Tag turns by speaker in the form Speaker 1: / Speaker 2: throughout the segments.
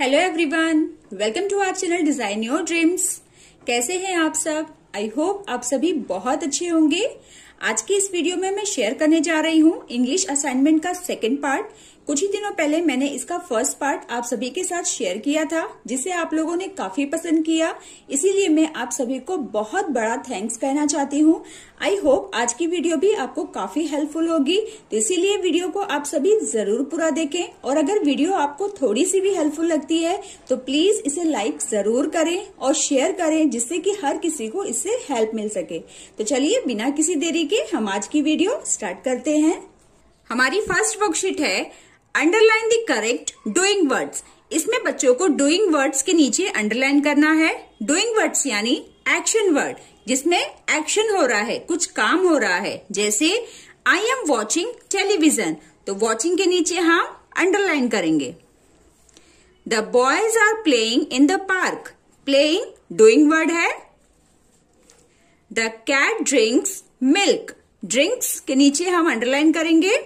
Speaker 1: Hello everyone welcome to our channel design your dreams कैसे हैं आप सब आई होप आप सभी बहुत अच्छे होंगे आज की इस वीडियो में मैं शेयर करने जा रही हूँ इंग्लिश असाइनमेंट का सेकंड पार्ट कुछ ही दिनों पहले मैंने इसका फर्स्ट पार्ट आप सभी के साथ शेयर किया था जिसे आप लोगों ने काफी पसंद किया इसीलिए मैं आप सभी को बहुत बड़ा थैंक्स कहना चाहती हूँ आई होप आज की वीडियो भी आपको काफी हेल्पफुल होगी तो इसीलिए वीडियो को आप सभी जरूर पूरा देखें और अगर वीडियो आपको थोड़ी सी भी हेल्पफुल लगती है तो प्लीज इसे लाइक जरूर करें और शेयर करें जिससे कि हर किसी को इससे हेल्प मिल सके तो चलिए बिना किसी देरी के हम आज की वीडियो स्टार्ट करते हैं हमारी फर्स्ट वर्कशीट है underline the correct doing words इसमें बच्चों को डूइंग वर्ड्स के नीचे अंडरलाइन करना है डूइंग वर्ड्स यानी एक्शन वर्ड जिसमें एक्शन हो रहा है कुछ काम हो रहा है जैसे आई एम वॉचिंग टेलीविजन तो वॉचिंग के नीचे हम अंडरलाइन करेंगे the boys are playing in the park playing doing word है the cat drinks milk drinks के नीचे हम अंडरलाइन करेंगे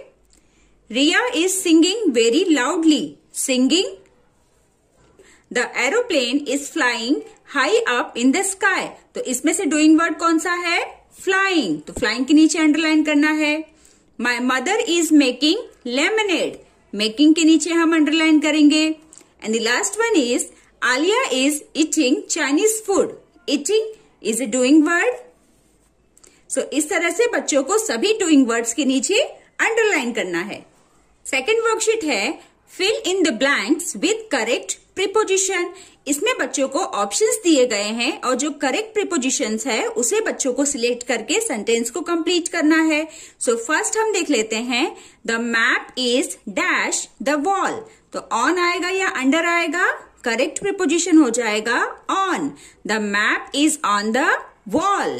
Speaker 1: Ria is singing very loudly. Singing. The aeroplane is flying high up in the sky. तो इसमें से doing word कौन सा है Flying. तो flying के नीचे underline करना है My mother is making lemonade. Making के नीचे हम underline करेंगे And the last one is Alia is eating Chinese food. Eating is a doing word. So इस तरह से बच्चों को सभी doing words के नीचे underline करना है सेकेंड वर्कशीट है fill in the blanks with correct preposition इसमें बच्चों को ऑप्शंस दिए गए हैं और जो करेक्ट प्रिपोजिशन है उसे बच्चों को सिलेक्ट करके सेंटेंस को कंप्लीट करना है सो so, फर्स्ट हम देख लेते हैं the map is dash the wall तो ऑन आएगा या अंडर आएगा करेक्ट प्रिपोजिशन हो जाएगा on the map is on the wall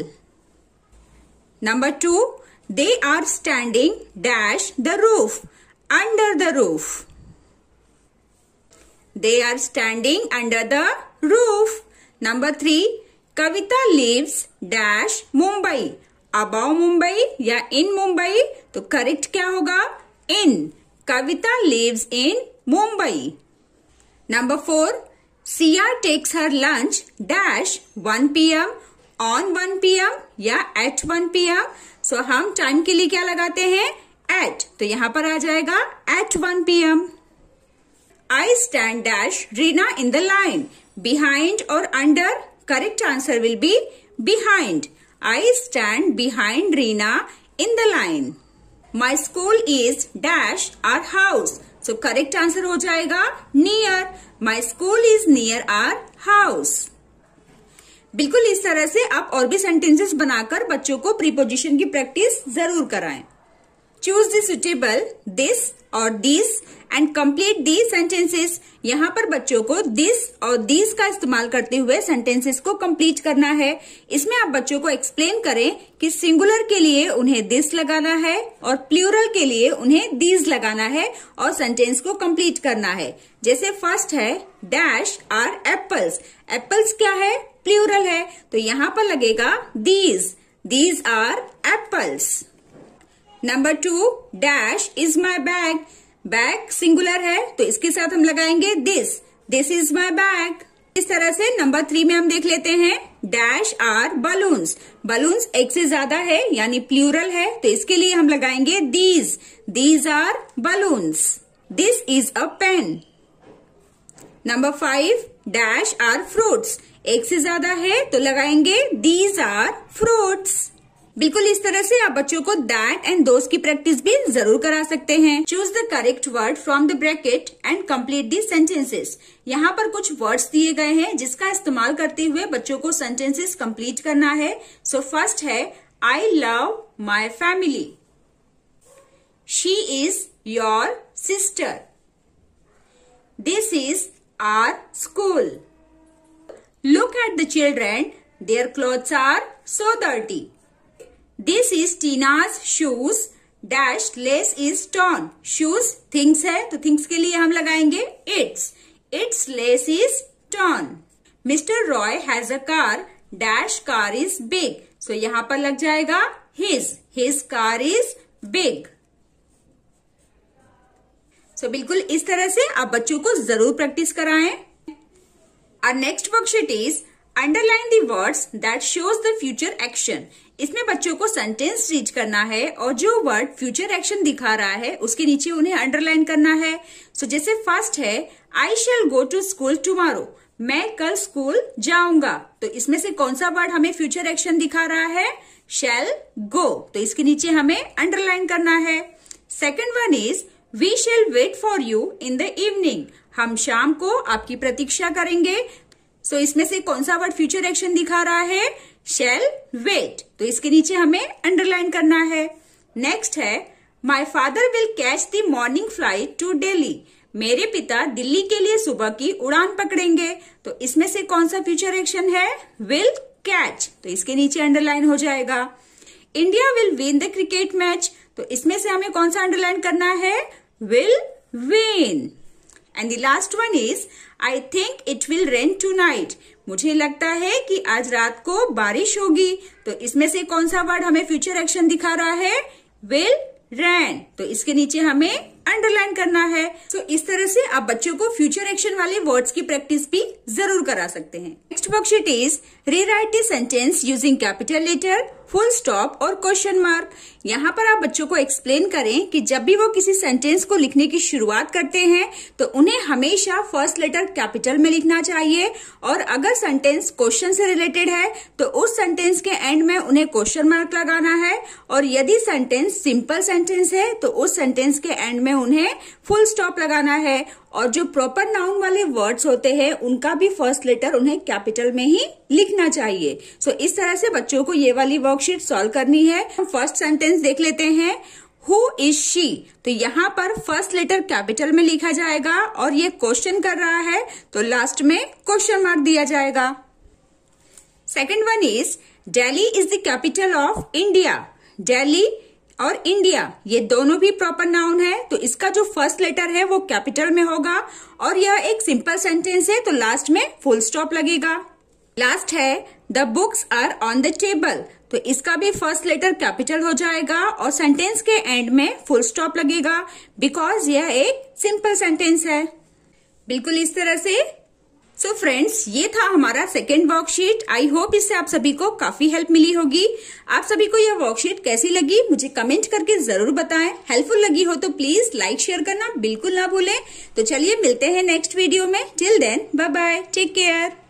Speaker 1: number two they are standing dash the roof under the roof. They are standing under the roof. Number 3. Kavita lives dash Mumbai. Above Mumbai ya in Mumbai to correct kya hoga In. Kavita lives in Mumbai. Number 4. siya takes her lunch dash 1 p.m. on 1 p.m. ya at 1 p.m. So hum time ke liye kya lagate hain at तो यहां पर आ जाएगा at one P M I stand dash Reena in the line behind और under correct answer will be behind I stand behind Reena in the line my school is dash our house so correct answer हो जाएगा near my school is near our house बिल्कुल इस तरह से आप और भी सेंटेंसेस बनाकर बच्चों को प्रीपोजिशन की प्रैक्टिस जरूर कराएं चूज द सुटेबल दिस और this and complete the sentences यहाँ पर बच्चों को दिस और दिस का इस्तेमाल करते हुए सेंटेंसेस को कंप्लीट करना है इसमें आप बच्चों को एक्सप्लेन करें कि सिंगुलर के लिए उन्हें दिस लगाना है और प्लूरल के लिए उन्हें दीज लगाना है और सेंटेंस को कंप्लीट करना है जैसे फर्स्ट है डैश आर एप्पल्स एप्पल्स क्या है प्लूरल है तो यहाँ पर लगेगा these these are apples number two dash is my bag bag singular है तो इसके साथ हम लगाएंगे this this is my bag इस तरह से नंबर थ्री में हम देख लेते हैं डैश आर बलून्स बलून्स एक से ज्यादा है यानी प्लूरल है तो इसके लिए हम लगाएंगे these these are balloons this is a pen number five dash are fruits एक से ज्यादा है तो लगाएंगे दीज आर फ्रूट्स बिल्कुल इस तरह से आप बच्चों को दैट एंड दोस्त की प्रैक्टिस भी जरूर करा सकते हैं choose the correct word from the bracket and complete the sentences यहाँ पर कुछ वर्ड्स दिए गए हैं जिसका इस्तेमाल करते हुए बच्चों को सेंटेंसेस कम्प्लीट करना है सो so फर्स्ट है I love my family she is your sister this is our school look at the children their clothes are so dirty this is Tina's shoes dash lace is torn shoes things है तो things के लिए हम लगाएंगे its its lace is torn mister Roy has a car dash car is big so यहां पर लग जाएगा his his car is big so बिल्कुल इस तरह से आप बच्चों को जरूर प्रैक्टिस कराएं और next worksheet is underline the words that shows the future action इसमें बच्चों को सेंटेंस रीड करना है और जो वर्ड फ्यूचर एक्शन दिखा रहा है उसके नीचे उन्हें अंडरलाइन करना है सो so, जैसे फर्स्ट है I shall go to school tomorrow मैं कल स्कूल जाऊंगा तो इसमें से कौन सा वर्ड हमें फ्यूचर एक्शन दिखा रहा है शेल गो तो इसके नीचे हमें अंडरलाइन करना है second one is we shall wait for you in the evening हम शाम को आपकी प्रतीक्षा करेंगे सो so, इसमें से कौन सा वर्ड फ्यूचर एक्शन दिखा रहा है शेल वेट तो इसके नीचे हमें अंडरलाइन करना है नेक्स्ट है my father will catch the morning flight to Delhi मेरे पिता दिल्ली के लिए सुबह की उड़ान पकड़ेंगे तो इसमें से कौन सा फ्यूचर एक्शन है विल कैच तो इसके नीचे अंडरलाइन हो जाएगा India will win the cricket match तो इसमें से हमें कौन सा अंडरलाइन करना है will win and the last one is I think it will rain tonight मुझे लगता है कि आज रात को बारिश होगी तो इसमें से कौन सा वर्ड हमें फ्यूचर एक्शन दिखा रहा है विल रेन तो इसके नीचे हमें अंडरलाइन करना है तो so, इस तरह से आप बच्चों को फ्यूचर एक्शन वाले वर्ड्स की प्रैक्टिस भी जरूर करा सकते हैं next worksheet is rewrite the sentence using capital letter full stop और क्वेश्चन मार्क यहाँ पर आप बच्चों को एक्सप्लेन करें कि जब भी वो किसी सेंटेंस को लिखने की शुरुआत करते हैं तो उन्हें हमेशा फर्स्ट लेटर कैपिटल में लिखना चाहिए और अगर सेंटेंस क्वेश्चन से रिलेटेड है तो उस सेंटेंस के एंड में उन्हें क्वेश्चन मार्क लगाना है और यदि सेंटेंस सिंपल सेंटेंस है तो उस सेंटेंस के एंड में उन्हें फुल स्टॉप लगाना है और जो प्रॉपर नाउन वाले वर्ड्स होते हैं उनका भी फर्स्ट लेटर उन्हें कैपिटल में ही लिखना चाहिए सो so, इस तरह से बच्चों को ये वाली वर्क वर्कशीट सॉल्व करनी है हम फर्स्ट सेंटेंस देख लेते हैं हु इज शी तो यहाँ पर फर्स्ट लेटर कैपिटल में लिखा जाएगा और ये क्वेश्चन कर रहा है तो लास्ट में क्वेश्चन मार्क दिया जाएगा second one is Delhi is the capital of India Delhi और इंडिया ये दोनों भी प्रॉपर नाउन है तो इसका जो फर्स्ट लेटर है वो कैपिटल में होगा और यह एक सिंपल सेंटेंस है तो लास्ट में फुल स्टॉप लगेगा लास्ट है the books are on the table तो इसका भी फर्स्ट लेटर कैपिटल हो जाएगा और सेंटेंस के एंड में फुल स्टॉप लगेगा बिकॉज यह एक सिंपल सेंटेंस है बिल्कुल इस तरह से सो so फ्रेंड्स ये था हमारा सेकेंड वर्कशीट आई होप इससे आप सभी को काफी हेल्प मिली होगी आप सभी को यह वर्कशीट कैसी लगी मुझे कमेंट करके जरूर बताएं हेल्पफुल लगी हो तो प्लीज लाइक शेयर करना बिल्कुल ना भूलें तो चलिए मिलते हैं नेक्स्ट वीडियो में till then bye bye take care